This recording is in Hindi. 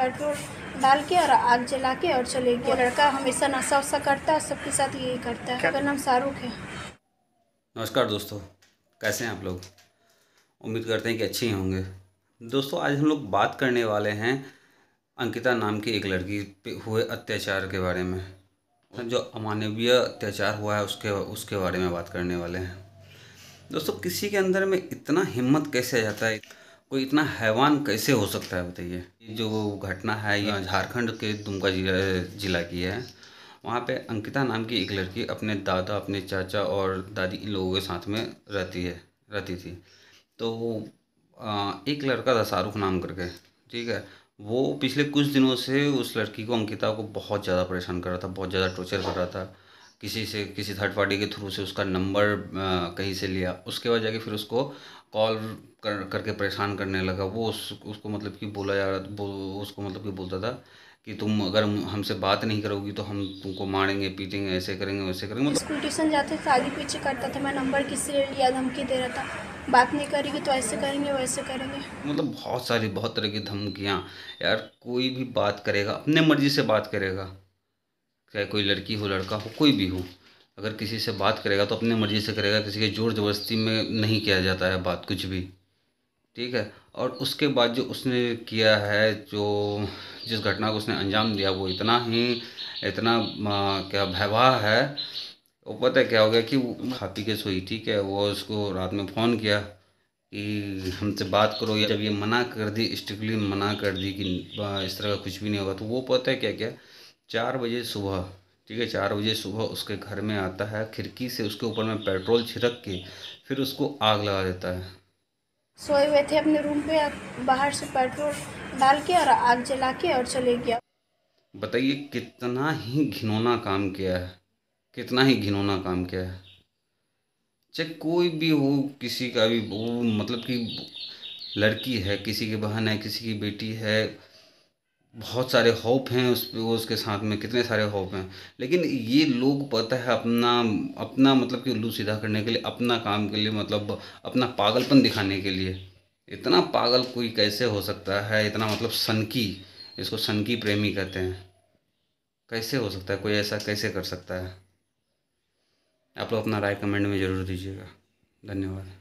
पेट्रोल डाल के और आग जला के और चले गए लड़का हमेशा नशा वशा करता है सबके साथ यही करता है मेरा नाम शाहरुख है नमस्कार दोस्तों कैसे हैं आप लोग उम्मीद करते हैं कि अच्छे ही होंगे दोस्तों आज हम लोग बात करने वाले हैं अंकिता नाम की एक लड़की पे हुए अत्याचार के बारे में जो अमानवीय अत्याचार हुआ है उसके उसके बारे में बात करने वाले हैं दोस्तों किसी के अंदर में इतना हिम्मत कैसे आ जाता है कोई इतना हैवान कैसे हो सकता है बताइए ये जो घटना है ये झारखंड के दुमका जिला जिला की है वहाँ पे अंकिता नाम की एक लड़की अपने दादा अपने चाचा और दादी इन लोगों के साथ में रहती है रहती थी तो एक लड़का था शाहरुख नाम करके ठीक है वो पिछले कुछ दिनों से उस लड़की को अंकिता को बहुत ज़्यादा परेशान कर रहा था बहुत ज़्यादा टॉर्चर कर रहा था किसी से किसी थर्ड पार्टी के थ्रू से उसका नंबर कहीं से लिया उसके बाद जाके फिर उसको कॉल कर करके परेशान करने लगा वो उस उसको मतलब कि बोला जा रहा बो, उसको मतलब कि बोलता था कि तुम अगर हमसे बात नहीं करोगी तो हम तुमको मारेंगे पीटेंगे ऐसे करेंगे वैसे करेंगे मतलब ट्यूशन जाते थे आगे पीछे करता था मैं नंबर किसी ने लिया धमकी दे रहा था बात नहीं करेगी तो ऐसे करेंगे वैसे करेंगे मतलब बहुत सारी बहुत तरह की धमकियाँ यार कोई भी बात करेगा अपने मर्जी से बात करेगा चाहे कोई लड़की हो लड़का हो कोई भी हो अगर किसी से बात करेगा तो अपने मर्ज़ी से करेगा किसी के जोर जबरदस्ती में नहीं किया जाता है बात कुछ भी ठीक है और उसके बाद जो उसने किया है जो जिस घटना को उसने अंजाम दिया वो इतना ही इतना आ, क्या भयवाह है वो पता है क्या हो गया कि वो खा पी के सोई ठीक है वो उसको रात में फ़ोन किया कि हमसे बात करो या जब ये मना कर दी स्ट्रिक्टली मना कर दी कि इस तरह का कुछ भी नहीं होगा तो वो पता है क्या क्या चार बजे सुबह ठीक है चार बजे सुबह उसके घर में आता है खिड़की से उसके ऊपर में पेट्रोल छिड़क के फिर उसको आग लगा देता है सोए हुए थे अपने रूम पे बाहर से पेट्रोल डाल के और आग जला के और चले गया बताइए कितना ही घिनौना काम किया है कितना ही घिनौना काम किया है चाहे कोई भी हो किसी का भी वो मतलब कि लड़की है किसी की बहन है किसी की बेटी है बहुत सारे होप हैं उस वो उसके साथ में कितने सारे होप हैं लेकिन ये लोग पता है अपना अपना मतलब कि उल्लू सीधा करने के लिए अपना काम के लिए मतलब अपना पागलपन दिखाने के लिए इतना पागल कोई कैसे हो सकता है इतना मतलब सनकी इसको सनकी प्रेमी कहते हैं कैसे हो सकता है कोई ऐसा कैसे कर सकता है आप लोग अपना राय कमेंट में ज़रूर दीजिएगा धन्यवाद